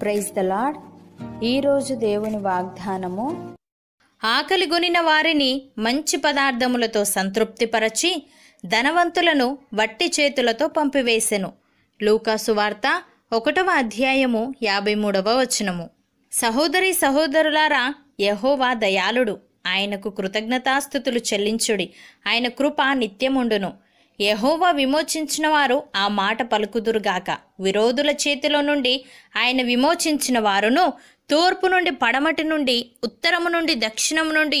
praise the lord ఈరోజు దేవుని వాగ్దానము గొనిన వారిని మంచి పదార్థములతో సంతృప్తిపరచి ధనవంతులను వట్టి చేతులతో పంపివేశెను లూకాసు వార్త ఒకటవ అధ్యాయము యాభై మూడవ వచనము సహోదరి సహోదరులారా యహోవా దయాళుడు ఆయనకు కృతజ్ఞతాస్థుతులు చెల్లించుడి ఆయన కృప నిత్యముండును యహోవా విమోచించిన వారు ఆ మాట పలుకుదురుగాక విరోధుల చేతిలో నుండి ఆయన విమోచించిన వారును తూర్పు నుండి పడమటి నుండి ఉత్తరము నుండి దక్షిణము నుండి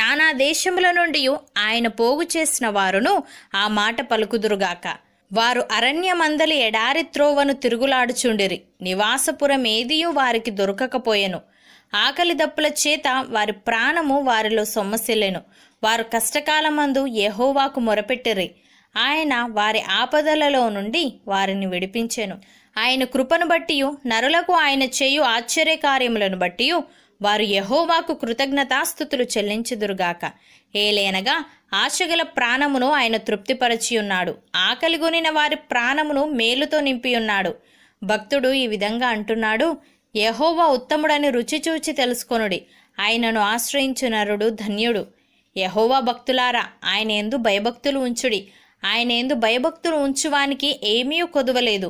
నానా దేశముల నుండి ఆయన పోగు చేసిన వారును ఆ మాట పలుకుదురుగాక వారు అరణ్యమందలి ఎడారి త్రోవను తిరుగులాడుచుండిరి నివాసపురం ఏదియూ వారికి దొరకకపోయెను ఆకలి దప్పుల చేత వారి ప్రాణము వారిలో సొమ్మసిల్లెను వారు కష్టకాలమందు యహోవాకు మొరపెట్టిరి ఆయన వారి ఆపదలలో నుండి వారిని విడిపించెను ఆయన కృపను బట్టి నరులకు ఆయన చేయు ఆశ్చర్యకార్యములను బట్టి వారు యహోవాకు కృతజ్ఞతాస్థుతులు చెల్లించుదురుగాక ఏలేనగా ఆశగల ప్రాణమును ఆయన తృప్తిపరచియున్నాడు ఆకలిగొనిన వారి ప్రాణమును మేలుతో నింపి ఉన్నాడు భక్తుడు ఈ విధంగా అంటున్నాడు యహోవా ఉత్తముడని రుచి చూచి తెలుసుకొనుడి ఆయనను ఆశ్రయించు నరుడు ధన్యుడు యహోవా భక్తులారా ఆయన ఎందు భయభక్తులు ఉంచుడి ఆయన ఎందు భయభక్తులు ఉంచువానికి ఏమీ కొదవలేదు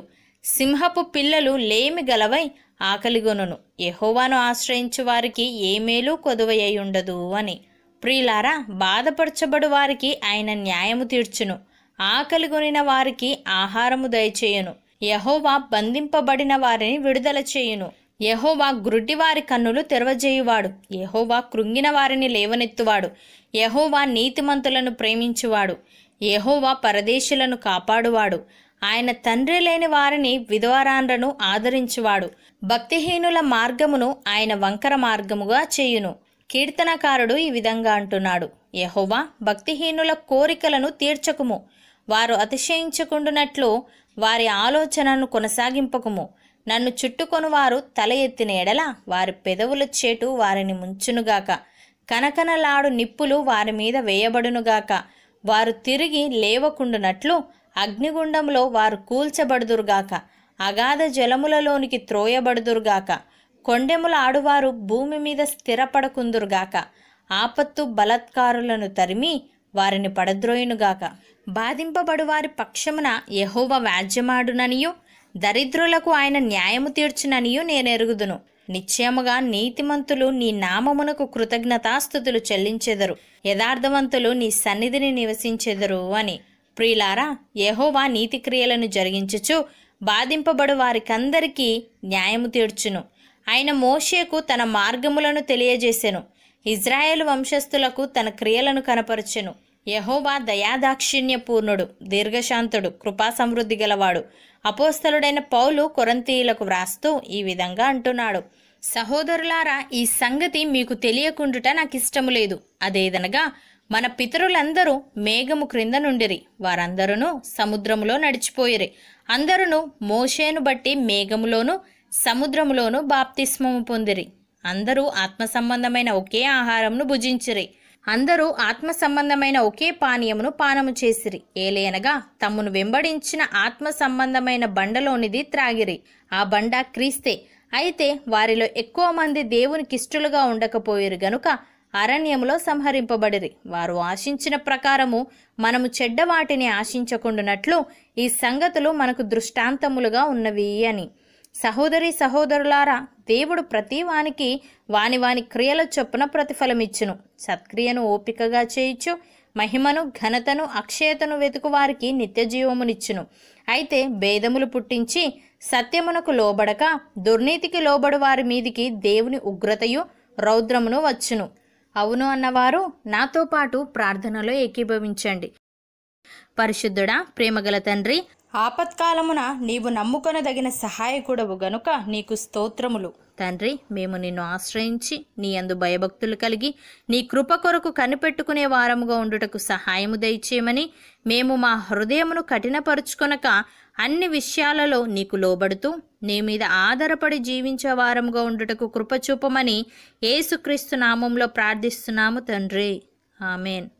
సింహపు పిల్లలు లేమి గలవై ఆకలిగొనును యహోవాను ఆశ్రయించు వారికి ఏమేలూ కొదువయ్యుండదు అని ప్రియులారా బాధపరచబడు వారికి ఆయన న్యాయము తీర్చును ఆకలిగొనిన వారికి ఆహారము దయచేయును యహోవా బంధింపబడిన వారిని విడుదల చేయును యహోవా గ్రుడ్డివారి కన్నులు తెరవజేయువాడు యహోవా కృంగిన వారిని లేవనెత్తువాడు యహోవా నీతిమంతులను ప్రేమించువాడు యహోవా పరదేశులను కాపాడువాడు ఆయన తండ్రి లేని వారిని విధవరాన్లను ఆదరించువాడు భక్తిహీనుల మార్గమును ఆయన వంకర మార్గముగా చేయును కీర్తనకారుడు ఈ విధంగా అంటున్నాడు యహోవా భక్తిహీనుల కోరికలను తీర్చకుము వారు అతిశయించుకుంటున్నట్లు వారి ఆలోచనను కొనసాగింపకుము నన్ను చుట్టుకొని వారు తల ఎత్తిన ఎడల వారి పెదవుల చేటు వారిని ముంచునుగాక కనకనలాడు నిప్పులు వారి మీద వేయబడునుగాక వారు తిరిగి లేవకుండునట్లు అగ్నిగుండంలో వారు కూల్చబడుదురుగాక అగాధ జలములలోనికి త్రోయబడుదురుగాక కొండెముల ఆడువారు భూమి మీద స్థిరపడకుందురుగాక ఆపత్తు బలత్కారులను తరిమి వారిని పడద్రోయునుగాక బాధింపబడువారి పక్షమున యహోవ వ్యాజ్యమాడుననియు దరిద్రులకు ఆయన న్యాయము తీర్చుననియూ నేనెరుగుదును నిశ్చయముగా నీతిమంతులు నీ నామమునకు కృతజ్ఞతాస్థుతులు చెల్లించెదరు యథార్థవంతులు నీ సన్నిధిని నివసించెదరు అని ప్రియులారా యహోవా నీతి క్రియలను జరిగించుచు బాధింపబడు వారికందరికీ న్యాయము తీర్చును ఆయన మోషేకు తన మార్గములను తెలియజేసెను ఇజ్రాయేల్ వంశస్థులకు తన క్రియలను కనపరచెను యహోవా దయాదాక్షిణ్యపూర్ణుడు దీర్ఘశాంతుడు కృపా సమృద్ధి గలవాడు అపోస్తలుడైన పౌలు కొరంతీయులకు వ్రాస్తూ ఈ విధంగా అంటున్నాడు సహోదరులారా ఈ సంగతి మీకు తెలియకుండుట నాకు ఇష్టము లేదు అదేదనగా మన పితరులందరూ మేఘము క్రింద నుండిరి వారందరూ సముద్రములో నడిచిపోయిరి అందరూ మోషేను బట్టి మేఘములోను సముద్రములోను బాప్తిస్మము పొందిరి అందరూ ఆత్మ సంబంధమైన ఒకే ఆహారంను భుజించిరి అందరూ ఆత్మ సంబంధమైన ఒకే పానీయమును పానము చేసిరి ఏలేనగా తమ్మును వెంబడించిన ఆత్మ సంబంధమైన బండలోనిది త్రాగిరి ఆ బండ క్రీస్తే అయితే వారిలో ఎక్కువ మంది దేవునికిష్టులుగా ఉండకపోయిరు గనుక అరణ్యములో సంహరింపబడిరి వారు ఆశించిన ప్రకారము మనము చెడ్డ వాటిని ఆశించకుండానట్లు ఈ సంగతులు మనకు దృష్టాంతములుగా ఉన్నవి అని సహోదరి సహోదరులారా దేవుడు ప్రతి వానికి వాని వాని క్రియల చొప్పున ప్రతిఫలమిచ్చును సత్క్రియను ఓపికగా చేయిచ్చు మహిమను ఘనతను అక్షయతను వెతుకు వారికి నిత్యజీవమునిచ్చును అయితే భేదములు పుట్టించి సత్యమునకు లోబడక దుర్నీతికి లోబడు వారి మీదికి దేవుని ఉగ్రతయు రౌద్రమును వచ్చును అవును అన్నవారు నాతో పాటు ప్రార్థనలో ఏకీభవించండి పరిశుద్ధుడా ప్రేమగల తండ్రి ఆపత్కాలమున నీవు నమ్ముకొనదగిన సహాయకుడవు గనుక నీకు స్తోత్రములు తండ్రి మేము నిన్ను ఆశ్రయించి నీ అందు భయభక్తులు కలిగి నీ కృప కొరకు కనిపెట్టుకునే వారముగా ఉండుటకు సహాయము దయచేయమని మేము మా హృదయమును కఠినపరుచుకొనక అన్ని విషయాలలో నీకు లోబడుతూ నీ మీద ఆధారపడి జీవించే వారముగా ఉండుటకు కృపచూపమని ఏసుక్రీస్తు నామంలో ప్రార్థిస్తున్నాము తండ్రి ఆమెన్